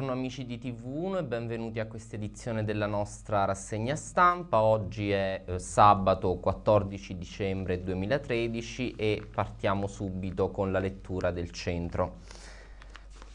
Buongiorno amici di TV1 e benvenuti a questa edizione della nostra rassegna stampa. Oggi è eh, sabato 14 dicembre 2013 e partiamo subito con la lettura del centro.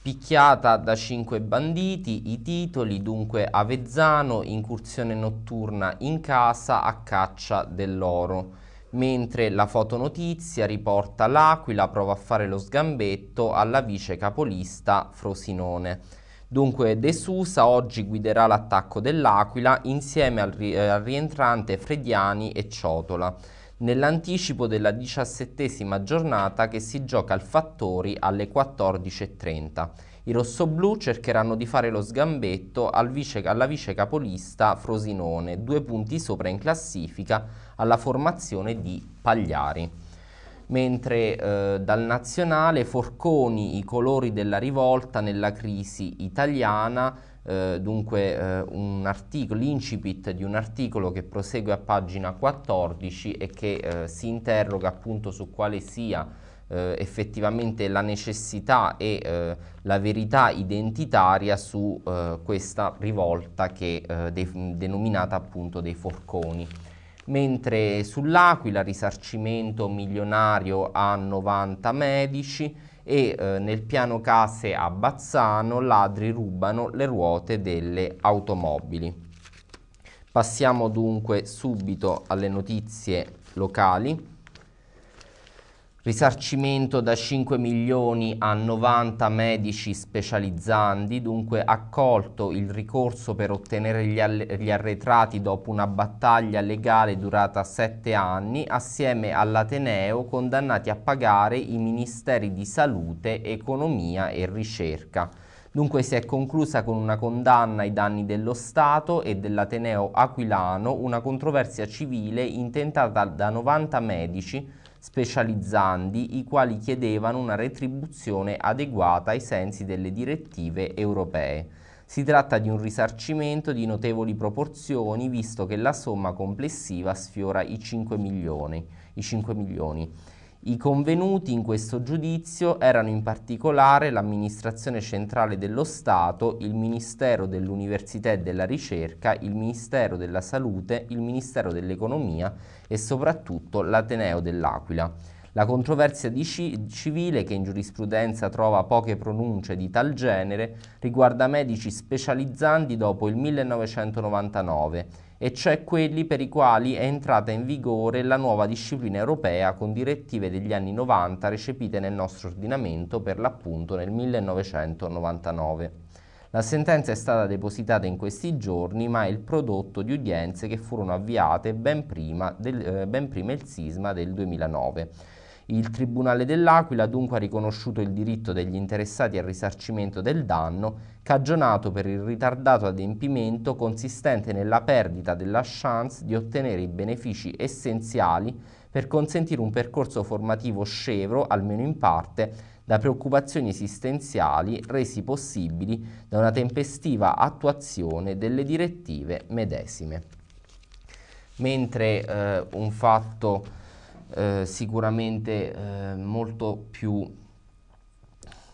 Picchiata da cinque banditi, i titoli dunque Avezzano, incursione notturna in casa a caccia dell'oro mentre la fotonotizia riporta l'Aquila prova a fare lo sgambetto alla vice capolista Frosinone. Dunque De Sousa oggi guiderà l'attacco dell'Aquila insieme al, ri eh, al rientrante Frediani e Ciotola nell'anticipo della diciassettesima giornata che si gioca al Fattori alle 14.30. I rossoblù cercheranno di fare lo sgambetto al vice, alla vice capolista Frosinone, due punti sopra in classifica alla formazione di Pagliari mentre eh, dal nazionale Forconi i colori della rivolta nella crisi italiana, eh, dunque eh, un articolo, l'incipit di un articolo che prosegue a pagina 14 e che eh, si interroga appunto su quale sia eh, effettivamente la necessità e eh, la verità identitaria su questa rivolta che de- denominata appunto dei forconi mentre sull'Aquila risarcimento milionario a 90 medici e eh, nel piano case a Bazzano ladri rubano le ruote delle automobili. Passiamo dunque subito alle notizie locali risarcimento da 5 milioni a 90 medici specializzandi, dunque accolto il ricorso per ottenere gli, gli arretrati dopo una battaglia legale durata 7 anni, assieme all'Ateneo condannati a pagare i Ministeri di Salute, Economia e Ricerca. Dunque si è conclusa con una condanna ai danni dello Stato e dell'Ateneo Aquilano una controversia civile intentata da 90 medici specializzandi, i quali chiedevano una retribuzione adeguata ai sensi delle direttive europee. Si tratta di un risarcimento di notevoli proporzioni, visto che la somma complessiva sfiora i 5 milioni. I 5 milioni. I convenuti in questo giudizio erano in particolare l'amministrazione centrale dello Stato, il Ministero dell'Università e della Ricerca, il Ministero della Salute, il Ministero dell'Economia e soprattutto l'Ateneo dell'Aquila. La controversia ci civile, che in giurisprudenza trova poche pronunce di tal genere, riguarda medici specializzanti dopo il 1999 e cioè quelli per i quali è entrata in vigore la nuova disciplina europea con direttive degli anni 90 recepite nel nostro ordinamento per l'appunto nel 1999. La sentenza è stata depositata in questi giorni ma è il prodotto di udienze che furono avviate ben prima, del, eh, ben prima il sisma del 2009. Il Tribunale dell'Aquila dunque ha riconosciuto il diritto degli interessati al risarcimento del danno cagionato per il ritardato adempimento consistente nella perdita della chance di ottenere i benefici essenziali per consentire un percorso formativo scevro, almeno in parte, da preoccupazioni esistenziali resi possibili da una tempestiva attuazione delle direttive medesime. Mentre eh, un fatto eh, sicuramente eh, molto più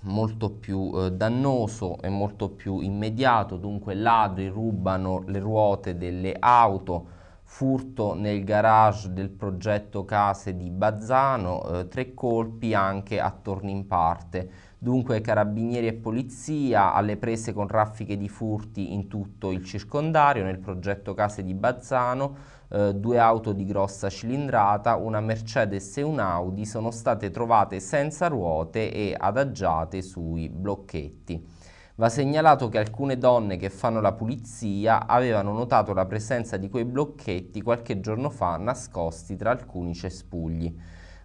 molto più eh, dannoso e molto più immediato, dunque ladri rubano le ruote delle auto, furto nel garage del progetto case di Bazzano, eh, tre colpi anche attorno in parte, dunque carabinieri e polizia alle prese con raffiche di furti in tutto il circondario nel progetto case di Bazzano, eh, due auto di grossa cilindrata, una Mercedes e un Audi sono state trovate senza ruote e adagiate sui blocchetti. Va segnalato che alcune donne che fanno la pulizia avevano notato la presenza di quei blocchetti qualche giorno fa nascosti tra alcuni cespugli.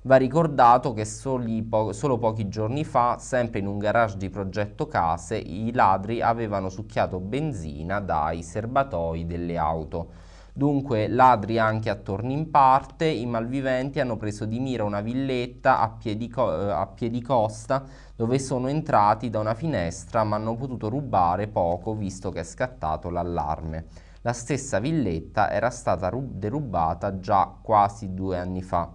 Va ricordato che po solo pochi giorni fa, sempre in un garage di progetto case, i ladri avevano succhiato benzina dai serbatoi delle auto. Dunque ladri anche attorno in parte, i malviventi hanno preso di mira una villetta a piedi, eh, a piedi costa dove sono entrati da una finestra ma hanno potuto rubare poco visto che è scattato l'allarme. La stessa villetta era stata derubata già quasi due anni fa.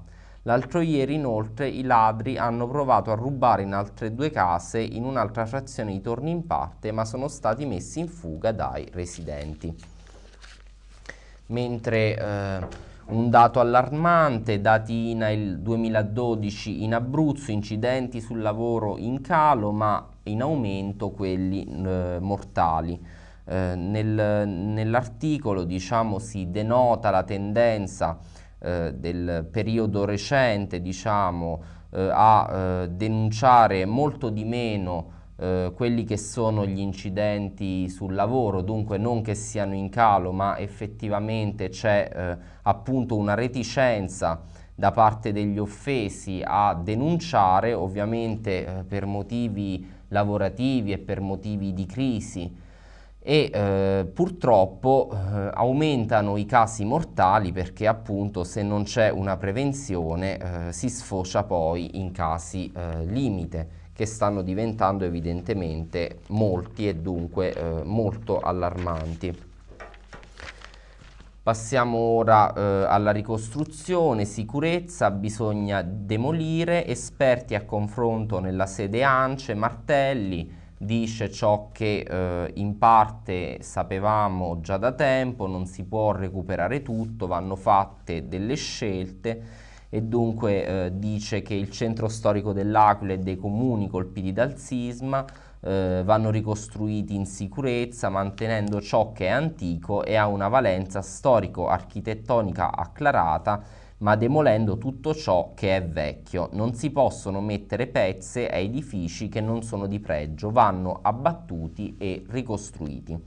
L'altro ieri inoltre i ladri hanno provato a rubare in altre due case in un'altra frazione di Torni in parte ma sono stati messi in fuga dai residenti mentre eh, un dato allarmante, dati INA il 2012 in Abruzzo, incidenti sul lavoro in calo, ma in aumento quelli eh, mortali. Eh, nel, nell'articolo diciamo, si denota la tendenza eh, del periodo recente diciamo, eh, a eh, denunciare molto di meno eh, quelli che sono gli incidenti sul lavoro, dunque non che siano in calo, ma effettivamente c'è eh, appunto una reticenza da parte degli offesi a denunciare, ovviamente eh, per motivi lavorativi e per motivi di crisi e eh, purtroppo eh, aumentano i casi mortali perché appunto se non c'è una prevenzione eh, si sfocia poi in casi eh, limite che stanno diventando evidentemente molti e dunque eh, molto allarmanti. Passiamo ora eh, alla ricostruzione, sicurezza, bisogna demolire, esperti a confronto nella sede ANCE, Martelli dice ciò che eh, in parte sapevamo già da tempo, non si può recuperare tutto, vanno fatte delle scelte e dunque eh, dice che il centro storico dell'Aquila e dei comuni colpiti dal sisma eh, vanno ricostruiti in sicurezza mantenendo ciò che è antico e ha una valenza storico-architettonica acclarata ma demolendo tutto ciò che è vecchio. Non si possono mettere pezze a edifici che non sono di pregio, vanno abbattuti e ricostruiti.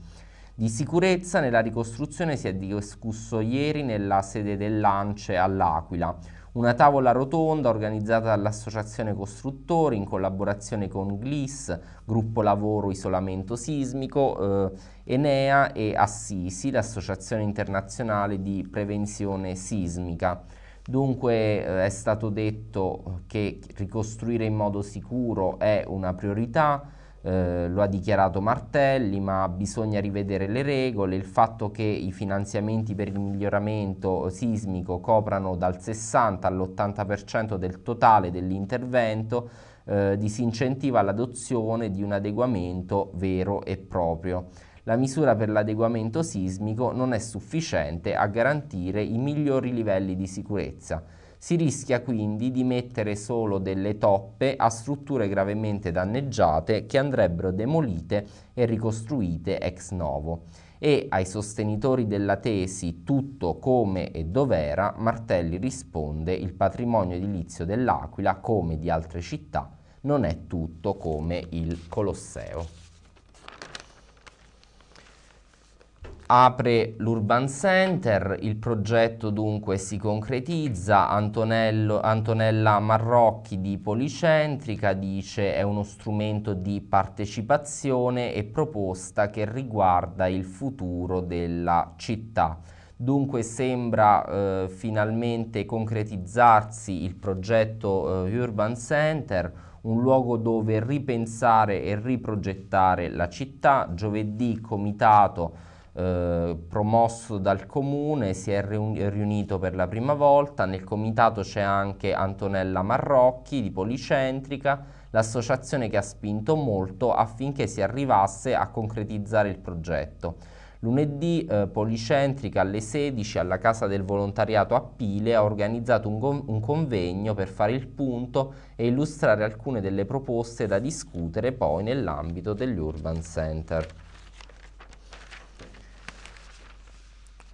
Di sicurezza nella ricostruzione si è discusso ieri nella sede del Lance all'Aquila. Una tavola rotonda organizzata dall'Associazione Costruttori in collaborazione con GLIS, Gruppo Lavoro Isolamento Sismico, eh, Enea e Assisi, l'Associazione Internazionale di Prevenzione Sismica. Dunque eh, è stato detto che ricostruire in modo sicuro è una priorità, eh, lo ha dichiarato Martelli, ma bisogna rivedere le regole, il fatto che i finanziamenti per il miglioramento sismico coprano dal 60 all'80% del totale dell'intervento eh, disincentiva l'adozione di un adeguamento vero e proprio la misura per l'adeguamento sismico non è sufficiente a garantire i migliori livelli di sicurezza. Si rischia quindi di mettere solo delle toppe a strutture gravemente danneggiate che andrebbero demolite e ricostruite ex novo e ai sostenitori della tesi tutto come e dov'era, Martelli risponde il patrimonio edilizio dell'Aquila, come di altre città, non è tutto come il Colosseo. apre l'Urban Center, il progetto dunque si concretizza, Antonello, Antonella Marrocchi di Policentrica dice è uno strumento di partecipazione e proposta che riguarda il futuro della città. Dunque sembra eh, finalmente concretizzarsi il progetto eh, Urban Center, un luogo dove ripensare e riprogettare la città. Giovedì comitato eh, promosso dal comune, si è riunito per la prima volta, nel comitato c'è anche Antonella Marrocchi di Policentrica, l'associazione che ha spinto molto affinché si arrivasse a concretizzare il progetto. Lunedì eh, Policentrica alle 16 alla Casa del Volontariato a Pile ha organizzato un, un convegno per fare il punto e illustrare alcune delle proposte da discutere poi nell'ambito degli Urban Center.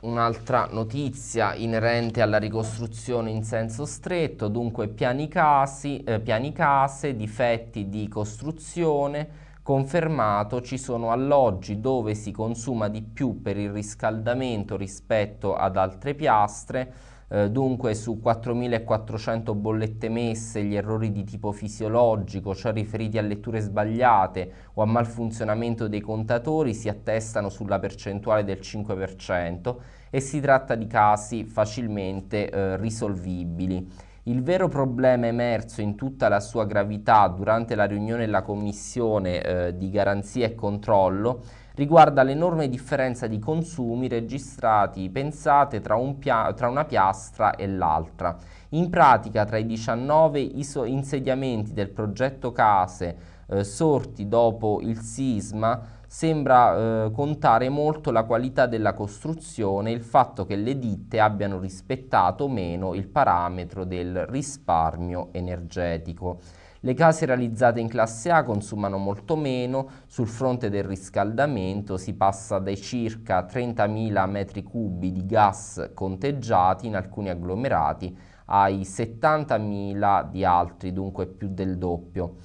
Un'altra notizia inerente alla ricostruzione in senso stretto, dunque piani, casi, eh, piani case, difetti di costruzione, confermato ci sono alloggi dove si consuma di più per il riscaldamento rispetto ad altre piastre, eh, dunque su 4.400 bollette messe gli errori di tipo fisiologico, cioè riferiti a letture sbagliate o a malfunzionamento dei contatori, si attestano sulla percentuale del 5% e si tratta di casi facilmente eh, risolvibili. Il vero problema emerso in tutta la sua gravità durante la riunione della Commissione eh, di Garanzia e Controllo riguarda l'enorme differenza di consumi registrati, pensate, tra, un tra una piastra e l'altra. In pratica tra i 19 insediamenti del progetto Case eh, sorti dopo il sisma sembra eh, contare molto la qualità della costruzione e il fatto che le ditte abbiano rispettato o meno il parametro del risparmio energetico. Le case realizzate in classe A consumano molto meno, sul fronte del riscaldamento si passa dai circa 30.000 metri cubi di gas conteggiati in alcuni agglomerati ai 70.000 di altri, dunque più del doppio.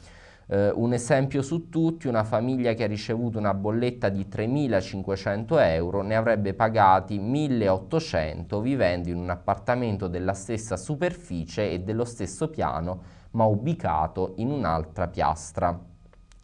Uh, un esempio su tutti, una famiglia che ha ricevuto una bolletta di 3.500 euro ne avrebbe pagati 1.800 vivendo in un appartamento della stessa superficie e dello stesso piano ma ubicato in un'altra piastra.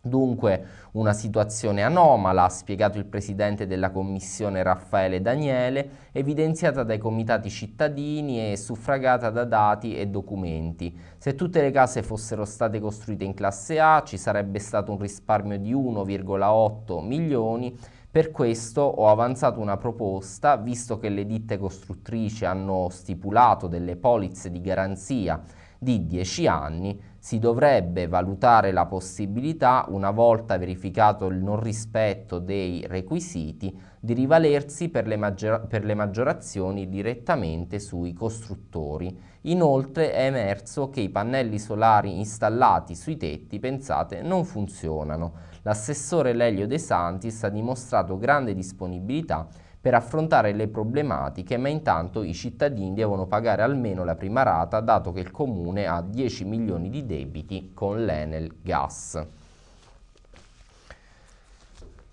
Dunque una situazione anomala, ha spiegato il presidente della commissione Raffaele Daniele, evidenziata dai comitati cittadini e suffragata da dati e documenti. Se tutte le case fossero state costruite in classe A ci sarebbe stato un risparmio di 1,8 milioni per questo ho avanzato una proposta, visto che le ditte costruttrici hanno stipulato delle polizze di garanzia di 10 anni, si dovrebbe valutare la possibilità, una volta verificato il non rispetto dei requisiti, di rivalersi per le, maggior per le maggiorazioni direttamente sui costruttori. Inoltre è emerso che i pannelli solari installati sui tetti, pensate, non funzionano. L'assessore Lelio De Santis ha dimostrato grande disponibilità per affrontare le problematiche, ma intanto i cittadini devono pagare almeno la prima rata, dato che il comune ha 10 milioni di debiti con l'Enel Gas.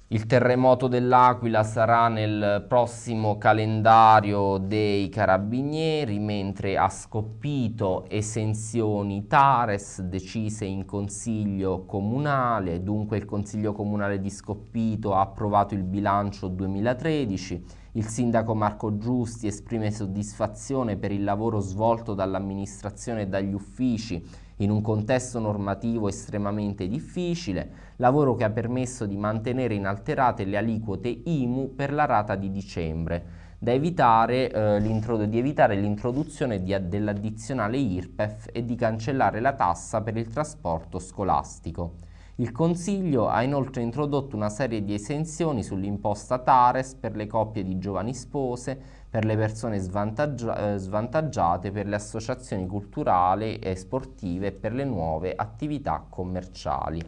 Il terremoto dell'Aquila sarà nel prossimo calendario dei carabinieri, mentre ha Scoppito esenzioni Tares decise in consiglio comunale, dunque il consiglio comunale di Scoppito ha approvato il bilancio 2013. Il sindaco Marco Giusti esprime soddisfazione per il lavoro svolto dall'amministrazione e dagli uffici in un contesto normativo estremamente difficile, lavoro che ha permesso di mantenere inalterate le aliquote IMU per la rata di dicembre, da evitare, eh, di evitare l'introduzione dell'addizionale IRPEF e di cancellare la tassa per il trasporto scolastico. Il Consiglio ha inoltre introdotto una serie di esenzioni sull'imposta Tares per le coppie di giovani spose, per le persone svantaggia eh, svantaggiate, per le associazioni culturali e sportive e per le nuove attività commerciali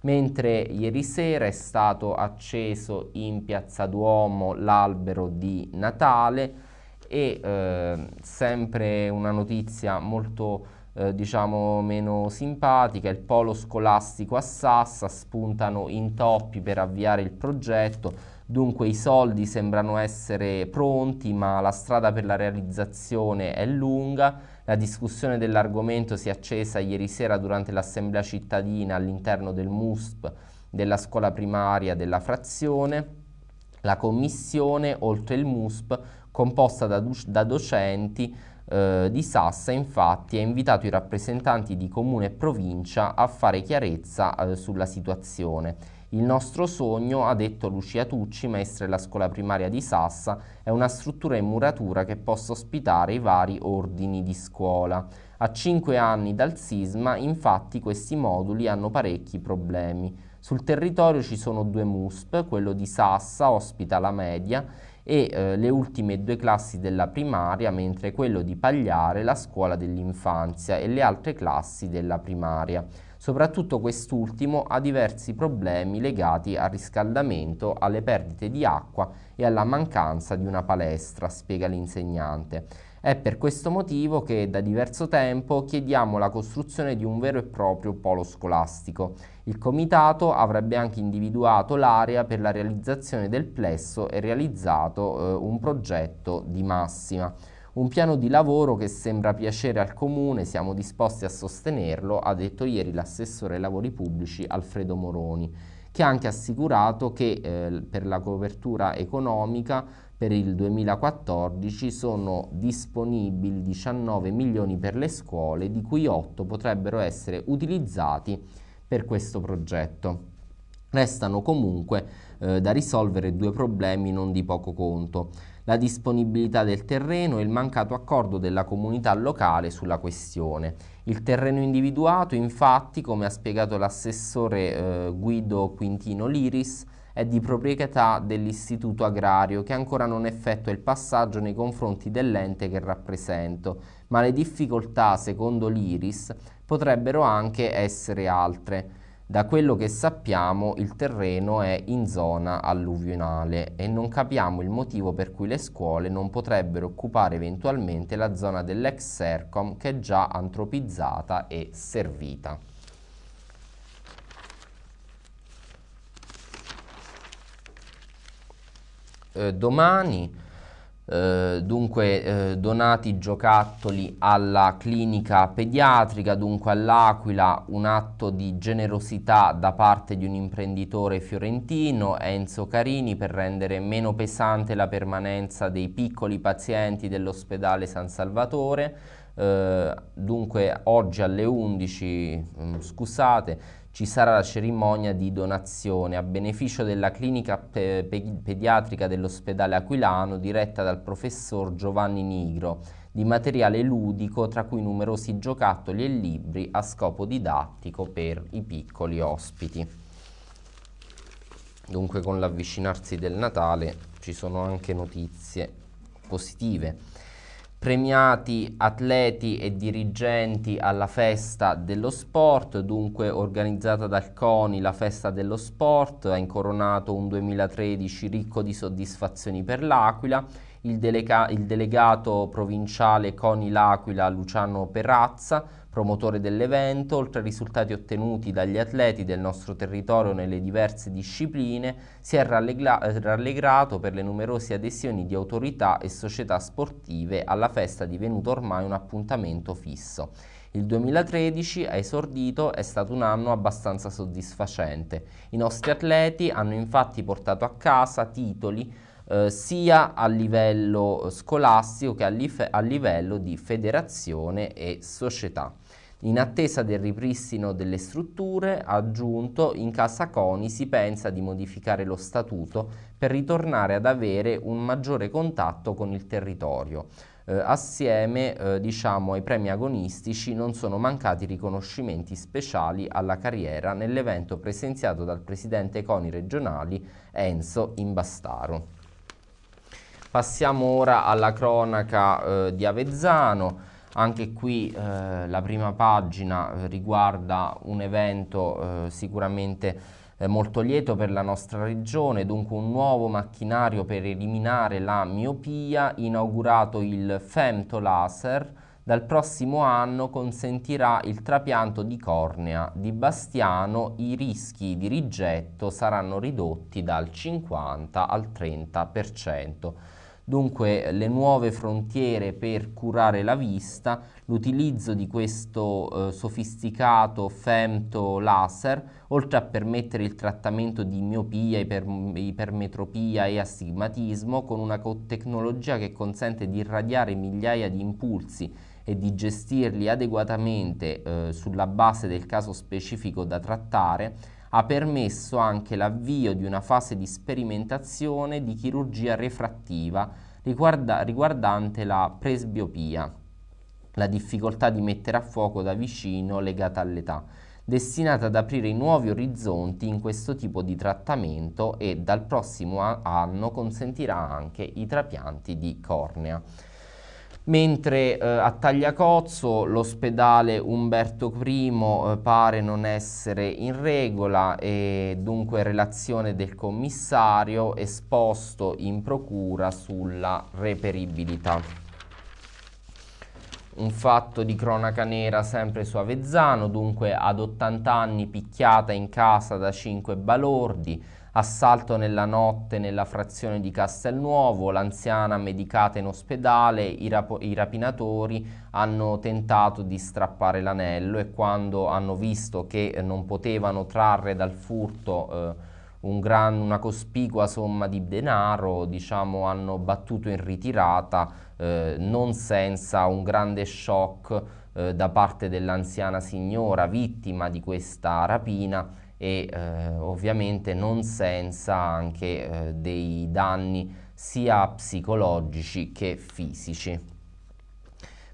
mentre ieri sera è stato acceso in Piazza Duomo l'albero di Natale e eh, sempre una notizia molto eh, diciamo meno simpatica, il polo scolastico a Sassa, spuntano intoppi per avviare il progetto, dunque i soldi sembrano essere pronti ma la strada per la realizzazione è lunga, la discussione dell'argomento si è accesa ieri sera durante l'assemblea cittadina all'interno del MUSP della scuola primaria della frazione, la commissione oltre il MUSP composta da, da docenti eh, di Sassa infatti ha invitato i rappresentanti di comune e provincia a fare chiarezza eh, sulla situazione. Il nostro sogno, ha detto Lucia Tucci, maestra della scuola primaria di Sassa, è una struttura in muratura che possa ospitare i vari ordini di scuola. A cinque anni dal sisma, infatti, questi moduli hanno parecchi problemi. Sul territorio ci sono due MUSP, quello di Sassa ospita la media e eh, le ultime due classi della primaria, mentre quello di Pagliare la scuola dell'infanzia e le altre classi della primaria. Soprattutto quest'ultimo ha diversi problemi legati al riscaldamento, alle perdite di acqua e alla mancanza di una palestra, spiega l'insegnante. È per questo motivo che da diverso tempo chiediamo la costruzione di un vero e proprio polo scolastico. Il comitato avrebbe anche individuato l'area per la realizzazione del plesso e realizzato eh, un progetto di massima. Un piano di lavoro che sembra piacere al comune, siamo disposti a sostenerlo, ha detto ieri l'assessore ai lavori pubblici Alfredo Moroni che ha anche assicurato che eh, per la copertura economica per il 2014 sono disponibili 19 milioni per le scuole, di cui 8 potrebbero essere utilizzati per questo progetto. Restano comunque eh, da risolvere due problemi non di poco conto la disponibilità del terreno e il mancato accordo della comunità locale sulla questione. Il terreno individuato, infatti, come ha spiegato l'assessore eh, Guido Quintino Liris, è di proprietà dell'istituto agrario che ancora non effettua il passaggio nei confronti dell'ente che rappresento, ma le difficoltà, secondo l'Iris, potrebbero anche essere altre. Da quello che sappiamo il terreno è in zona alluvionale e non capiamo il motivo per cui le scuole non potrebbero occupare eventualmente la zona dell'ex Sercom che è già antropizzata e servita. Eh, domani eh, dunque eh, donati giocattoli alla clinica pediatrica, dunque all'Aquila un atto di generosità da parte di un imprenditore fiorentino, Enzo Carini, per rendere meno pesante la permanenza dei piccoli pazienti dell'ospedale San Salvatore. Eh, dunque oggi alle 11, mh, mm, scusate, ci sarà la cerimonia di donazione a beneficio della clinica pe pe pediatrica dell'ospedale Aquilano diretta dal professor Giovanni Nigro di materiale ludico tra cui numerosi giocattoli e libri a scopo didattico per i piccoli ospiti. Dunque con l'avvicinarsi del Natale ci sono anche notizie positive premiati atleti e dirigenti alla festa dello sport, dunque organizzata dal CONI la festa dello sport, ha incoronato un 2013 ricco di soddisfazioni per l'Aquila, il, delega il delegato provinciale CONI l'Aquila Luciano Perazza promotore dell'evento, oltre ai risultati ottenuti dagli atleti del nostro territorio nelle diverse discipline, si è rallegrato per le numerose adesioni di autorità e società sportive alla festa divenuta ormai un appuntamento fisso. Il 2013 ha esordito è stato un anno abbastanza soddisfacente. I nostri atleti hanno infatti portato a casa titoli eh, sia a livello scolastico che a, a livello di federazione e società. In attesa del ripristino delle strutture, ha aggiunto, in Casa Coni si pensa di modificare lo statuto per ritornare ad avere un maggiore contatto con il territorio. Eh, assieme eh, diciamo, ai premi agonistici non sono mancati riconoscimenti speciali alla carriera nell'evento presenziato dal presidente Coni regionali Enzo Imbastaro. Passiamo ora alla cronaca eh, di Avezzano. Anche qui eh, la prima pagina eh, riguarda un evento eh, sicuramente eh, molto lieto per la nostra regione, dunque un nuovo macchinario per eliminare la miopia, inaugurato il femto laser, dal prossimo anno consentirà il trapianto di cornea di Bastiano, i rischi di rigetto saranno ridotti dal 50 al 30%. Dunque le nuove frontiere per curare la vista, l'utilizzo di questo eh, sofisticato femto laser, oltre a permettere il trattamento di miopia, iper ipermetropia e astigmatismo con una co tecnologia che consente di irradiare migliaia di impulsi e di gestirli adeguatamente eh, sulla base del caso specifico da trattare, ha permesso anche l'avvio di una fase di sperimentazione di chirurgia refrattiva riguarda riguardante la presbiopia, la difficoltà di mettere a fuoco da vicino legata all'età, destinata ad aprire nuovi orizzonti in questo tipo di trattamento e dal prossimo anno consentirà anche i trapianti di cornea mentre eh, a Tagliacozzo l'ospedale Umberto I eh, pare non essere in regola e dunque relazione del commissario esposto in procura sulla reperibilità un fatto di cronaca nera sempre su Avezzano, dunque ad 80 anni picchiata in casa da 5 balordi, assalto nella notte nella frazione di Castelnuovo, l'anziana medicata in ospedale, i, i, rapinatori hanno tentato di strappare l'anello e quando hanno visto che non potevano trarre dal furto eh, un gran, una cospicua somma di denaro, diciamo, hanno battuto in ritirata eh, non senza un grande shock eh, da parte dell'anziana signora vittima di questa rapina e eh, ovviamente non senza anche eh, dei danni sia psicologici che fisici.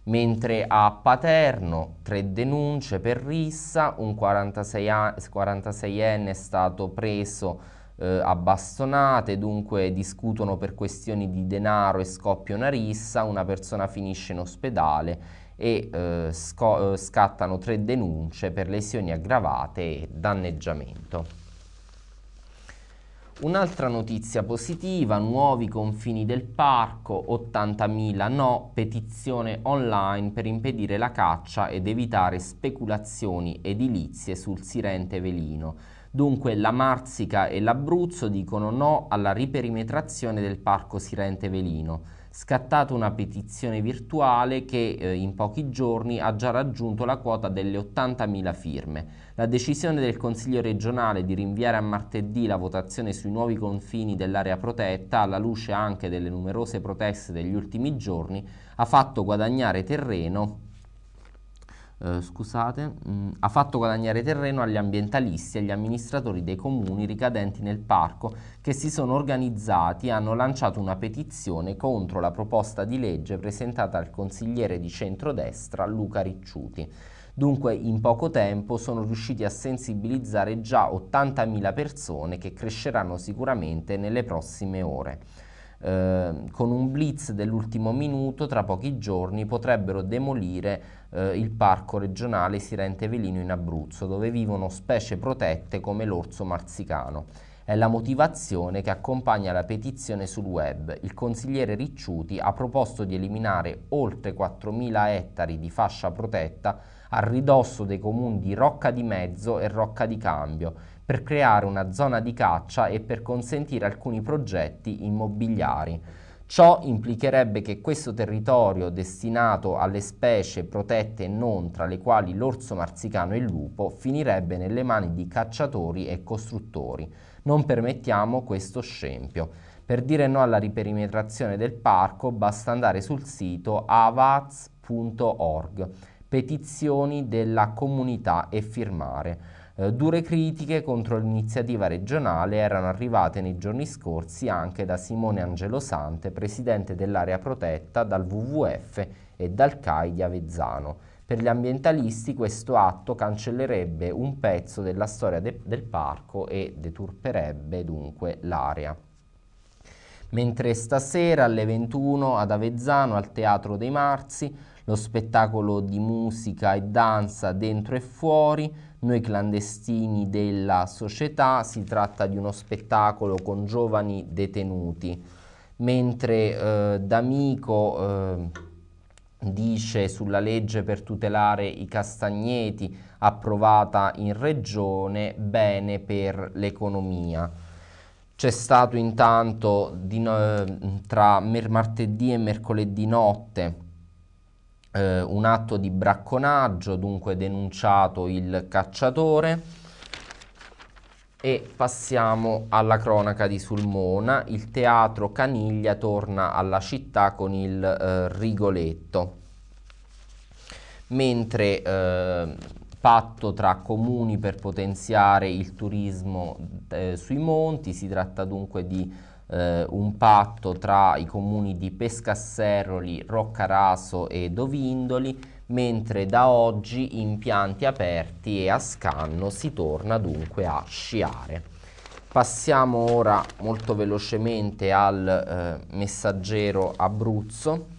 Mentre a Paterno tre denunce per rissa, un 46enne è stato preso eh, a bastonate, dunque discutono per questioni di denaro e scoppia una rissa, una persona finisce in ospedale e eh, sco- eh, scattano tre denunce per lesioni aggravate e danneggiamento. Un'altra notizia positiva, nuovi confini del parco, 80.000 no, petizione online per impedire la caccia ed evitare speculazioni edilizie sul Sirente Velino. Dunque la Marsica e l'Abruzzo dicono no alla riperimetrazione del parco Sirente Velino scattato una petizione virtuale che eh, in pochi giorni ha già raggiunto la quota delle 80.000 firme. La decisione del Consiglio regionale di rinviare a martedì la votazione sui nuovi confini dell'area protetta, alla luce anche delle numerose proteste degli ultimi giorni, ha fatto guadagnare terreno eh, scusate, mh, mm, ha fatto guadagnare terreno agli ambientalisti e agli amministratori dei comuni ricadenti nel parco che si sono organizzati e hanno lanciato una petizione contro la proposta di legge presentata al consigliere di centrodestra Luca Ricciuti. Dunque in poco tempo sono riusciti a sensibilizzare già 80.000 persone che cresceranno sicuramente nelle prossime ore. Ehm, con un blitz dell'ultimo minuto tra pochi giorni potrebbero demolire eh, il parco regionale Sirente Velino in Abruzzo, dove vivono specie protette come l'orso marzicano. È la motivazione che accompagna la petizione sul web. Il consigliere Ricciuti ha proposto di eliminare oltre 4.000 ettari di fascia protetta a ridosso dei comuni di Rocca di Mezzo e Rocca di Cambio, per creare una zona di caccia e per consentire alcuni progetti immobiliari. Ciò implicherebbe che questo territorio destinato alle specie protette e non, tra le quali l'orso marsicano e il lupo, finirebbe nelle mani di cacciatori e costruttori. Non permettiamo questo scempio. Per dire no alla riperimetrazione del parco basta andare sul sito avaz.org petizioni della comunità e firmare. Eh, dure critiche contro l'iniziativa regionale erano arrivate nei giorni scorsi anche da Simone Angelo Sante, presidente dell'area protetta, dal WWF e dal CAI di Avezzano. Per gli ambientalisti questo atto cancellerebbe un pezzo della storia de del parco e deturperebbe dunque l'area. Mentre stasera alle 21 ad Avezzano al Teatro dei Marzi lo spettacolo di musica e danza dentro e fuori, noi clandestini della società, si tratta di uno spettacolo con giovani detenuti, mentre eh, D'Amico eh, dice sulla legge per tutelare i castagneti approvata in regione, bene per l'economia. C'è stato intanto di, eh, tra martedì e mercoledì notte eh, un atto di bracconaggio, dunque denunciato il cacciatore. E passiamo alla cronaca di Sulmona, il teatro Caniglia torna alla città con il eh, Rigoletto, mentre eh, patto tra comuni per potenziare il turismo eh, sui monti, si tratta dunque di eh, un patto tra i comuni di Pescasseroli, Roccaraso e Dovindoli, mentre da oggi in pianti aperti e a scanno si torna dunque a sciare. Passiamo ora molto velocemente al eh, messaggero Abruzzo.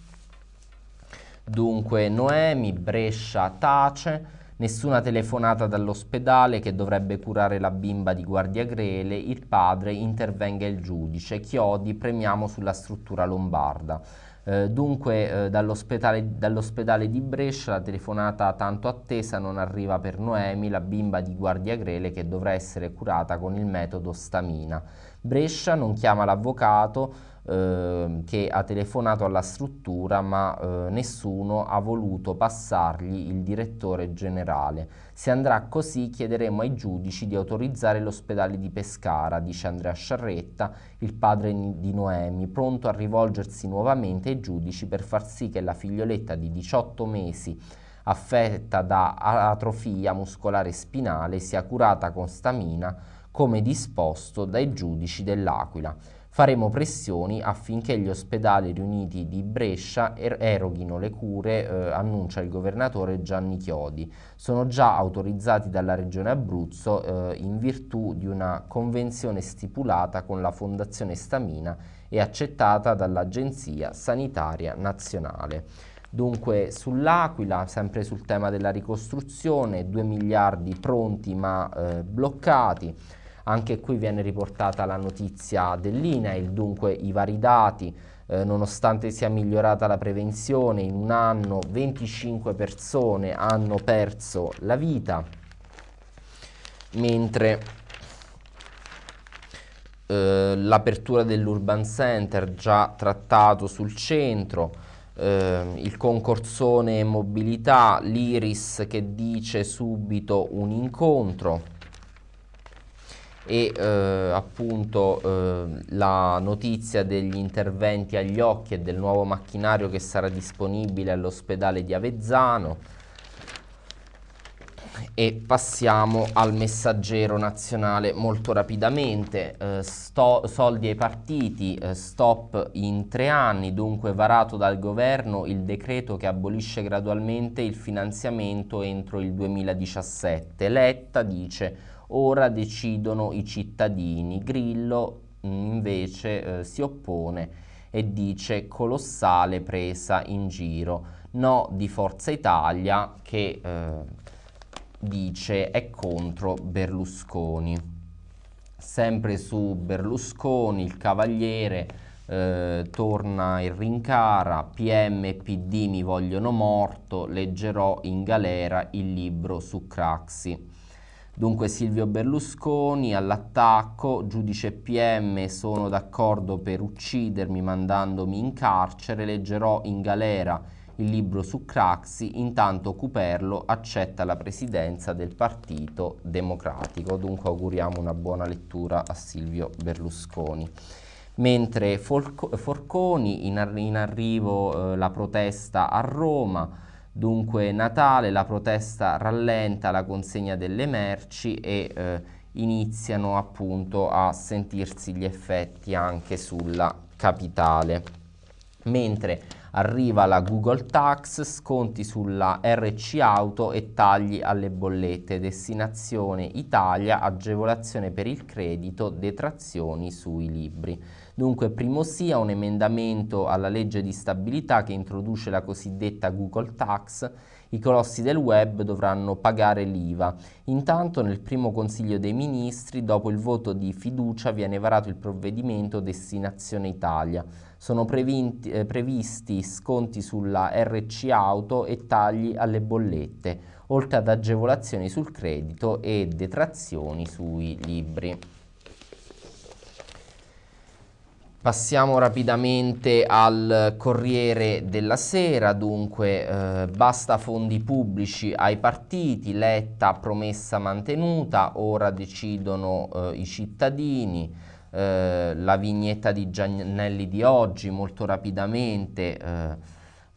Dunque Noemi, Brescia tace, Nessuna telefonata dall'ospedale che dovrebbe curare la bimba di guardia grele, il padre, intervenga il giudice, chiodi, premiamo sulla struttura lombarda. Eh, dunque eh, dall'ospedale, dall'ospedale di Brescia la telefonata tanto attesa non arriva per Noemi, la bimba di guardia grele che dovrà essere curata con il metodo stamina. Brescia non chiama l'avvocato ehm, che ha telefonato alla struttura ma eh, nessuno ha voluto passargli il direttore generale. Se andrà così chiederemo ai giudici di autorizzare l'ospedale di Pescara, dice Andrea Sciarretta, il padre di Noemi, pronto a rivolgersi nuovamente ai giudici per far sì che la figlioletta di 18 mesi affetta da atrofia muscolare spinale sia curata con stamina come disposto dai giudici dell'Aquila. Faremo pressioni affinché gli ospedali riuniti di Brescia er- eroghino le cure, eh, annuncia il governatore Gianni Chiodi. Sono già autorizzati dalla Regione Abruzzo eh, in virtù di una convenzione stipulata con la Fondazione Stamina e accettata dall'Agenzia Sanitaria Nazionale. Dunque sull'Aquila, sempre sul tema della ricostruzione, 2 miliardi pronti ma eh, bloccati anche qui viene riportata la notizia dell'INAIL, dunque i vari dati, eh, nonostante sia migliorata la prevenzione, in un anno 25 persone hanno perso la vita, mentre eh, l'apertura dell'Urban Center già trattato sul centro, Uh, il concorsone mobilità, l'Iris che dice subito un incontro e eh, appunto eh, la notizia degli interventi agli occhi e del nuovo macchinario che sarà disponibile all'ospedale di Avezzano e passiamo al messaggero nazionale molto rapidamente eh, sto, soldi ai partiti eh, stop in tre anni dunque varato dal governo il decreto che abolisce gradualmente il finanziamento entro il 2017 Letta dice ora decidono i cittadini. Grillo mm, invece eh, si oppone e dice colossale presa in giro. No di Forza Italia che eh, dice è contro Berlusconi. Sempre su Berlusconi, il cavaliere eh, torna in rincara, PM e PD mi vogliono morto, leggerò in galera il libro su Craxi. Dunque Silvio Berlusconi all'attacco, giudice PM, sono d'accordo per uccidermi mandandomi in carcere, leggerò in galera il libro su Craxi, intanto Cuperlo accetta la presidenza del Partito Democratico, dunque auguriamo una buona lettura a Silvio Berlusconi. Mentre Forconi in, arri in arrivo eh, la protesta a Roma, Dunque Natale la protesta rallenta la consegna delle merci e eh, iniziano appunto a sentirsi gli effetti anche sulla capitale. Mentre arriva la Google Tax, sconti sulla RC auto e tagli alle bollette, destinazione Italia, agevolazione per il credito, detrazioni sui libri. Dunque, primo sì a un emendamento alla legge di stabilità che introduce la cosiddetta Google Tax, i colossi del web dovranno pagare l'IVA. Intanto nel primo Consiglio dei Ministri, dopo il voto di fiducia, viene varato il provvedimento Destinazione Italia. Sono previnti, eh, previsti sconti sulla RC Auto e tagli alle bollette, oltre ad agevolazioni sul credito e detrazioni sui libri. Passiamo rapidamente al Corriere della Sera, dunque eh, basta fondi pubblici ai partiti, letta promessa mantenuta, ora decidono eh, i cittadini, eh, la vignetta di Giannelli di oggi molto rapidamente eh,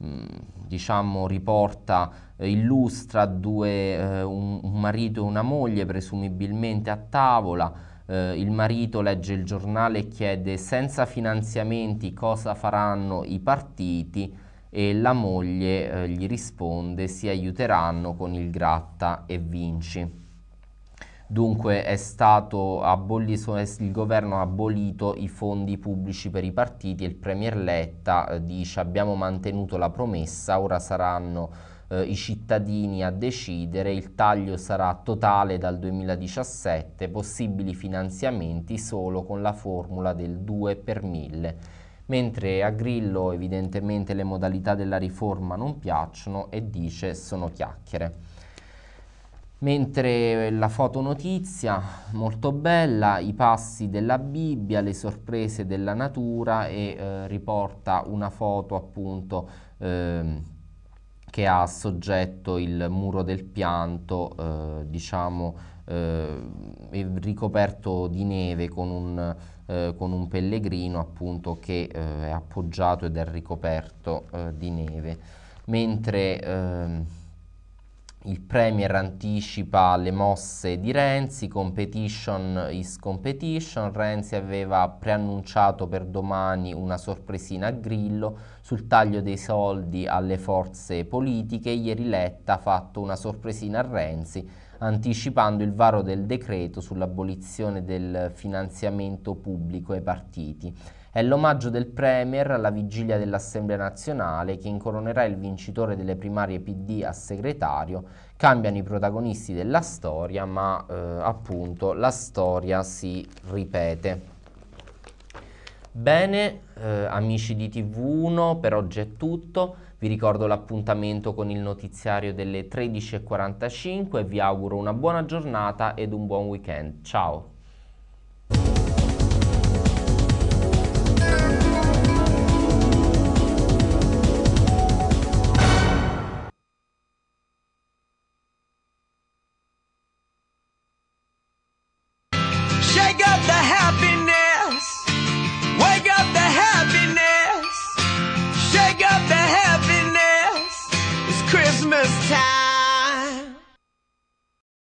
mh, diciamo riporta, eh, illustra due, eh, un, un marito e una moglie presumibilmente a tavola, eh, il marito legge il giornale e chiede senza finanziamenti cosa faranno i partiti e la moglie eh, gli risponde si aiuteranno con il gratta e vinci. Dunque abolito, il governo ha abolito i fondi pubblici per i partiti e il Premier Letta eh, dice abbiamo mantenuto la promessa, ora saranno eh, i cittadini a decidere, il taglio sarà totale dal 2017, possibili finanziamenti solo con la formula del 2 per 1000 mentre a Grillo evidentemente le modalità della riforma non piacciono e dice sono chiacchiere. Mentre la fotonotizia, molto bella, i passi della Bibbia, le sorprese della natura e eh, riporta una foto appunto eh, che ha soggetto il muro del pianto, eh, diciamo, eh, ricoperto di neve con un, eh, con un pellegrino appunto che eh, è appoggiato ed è ricoperto eh, di neve. Mentre ehm, il Premier anticipa le mosse di Renzi, competition is competition, Renzi aveva preannunciato per domani una sorpresina a Grillo sul taglio dei soldi alle forze politiche, ieri Letta ha fatto una sorpresina a Renzi anticipando il varo del decreto sull'abolizione del finanziamento pubblico ai partiti. È l'omaggio del Premier alla vigilia dell'Assemblea nazionale che incoronerà il vincitore delle primarie PD a segretario. Cambiano i protagonisti della storia, ma eh, appunto la storia si ripete. Bene, eh, amici di TV1, per oggi è tutto. Vi ricordo l'appuntamento con il notiziario delle 13.45, vi auguro una buona giornata ed un buon weekend. Ciao!